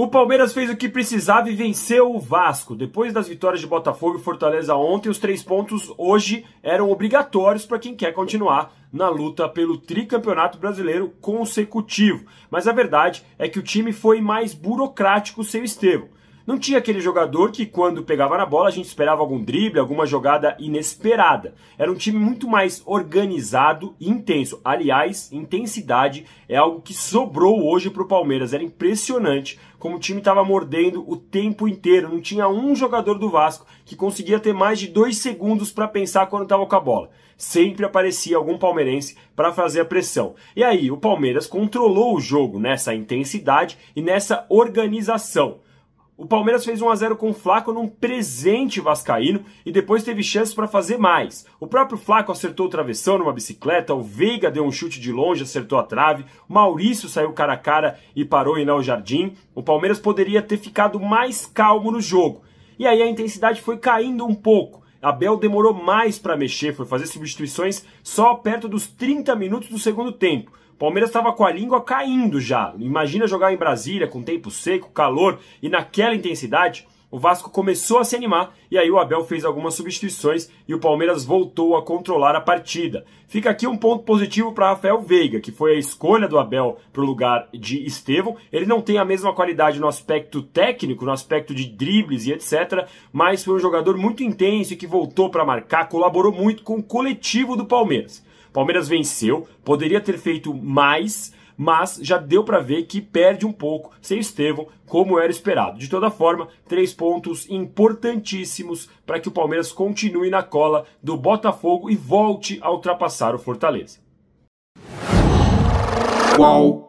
O Palmeiras fez o que precisava e venceu o Vasco. Depois das vitórias de Botafogo e Fortaleza ontem, os três pontos hoje eram obrigatórios para quem quer continuar na luta pelo tricampeonato brasileiro consecutivo. Mas a verdade é que o time foi mais burocrático sem o Estevão. Não tinha aquele jogador que, quando pegava na bola, a gente esperava algum drible, alguma jogada inesperada. Era um time muito mais organizado e intenso. Aliás, intensidade é algo que sobrou hoje para o Palmeiras. Era impressionante como o time estava mordendo o tempo inteiro. Não tinha um jogador do Vasco que conseguia ter mais de dois segundos para pensar quando estava com a bola. Sempre aparecia algum palmeirense para fazer a pressão. E aí, o Palmeiras controlou o jogo nessa intensidade e nessa organização. O Palmeiras fez 1 a 0 com o Flaco num presente vascaíno e depois teve chances para fazer mais. O próprio Flaco acertou o travessão numa bicicleta, o Veiga deu um chute de longe, acertou a trave, Maurício saiu cara a cara e parou em Léo Jardim. O Palmeiras poderia ter ficado mais calmo no jogo. E aí a intensidade foi caindo um pouco. Abel demorou mais para mexer, foi fazer substituições só perto dos 30 minutos do segundo tempo. Palmeiras estava com a língua caindo já. Imagina jogar em Brasília com tempo seco, calor e naquela intensidade o Vasco começou a se animar e aí o Abel fez algumas substituições e o Palmeiras voltou a controlar a partida. Fica aqui um ponto positivo para Rafael Veiga, que foi a escolha do Abel para o lugar de Estevão. Ele não tem a mesma qualidade no aspecto técnico, no aspecto de dribles e etc, mas foi um jogador muito intenso e que voltou para marcar, colaborou muito com o coletivo do Palmeiras. Palmeiras venceu, poderia ter feito mais, mas já deu para ver que perde um pouco sem Estevão, como era esperado. De toda forma, três pontos importantíssimos para que o Palmeiras continue na cola do Botafogo e volte a ultrapassar o Fortaleza. Qual?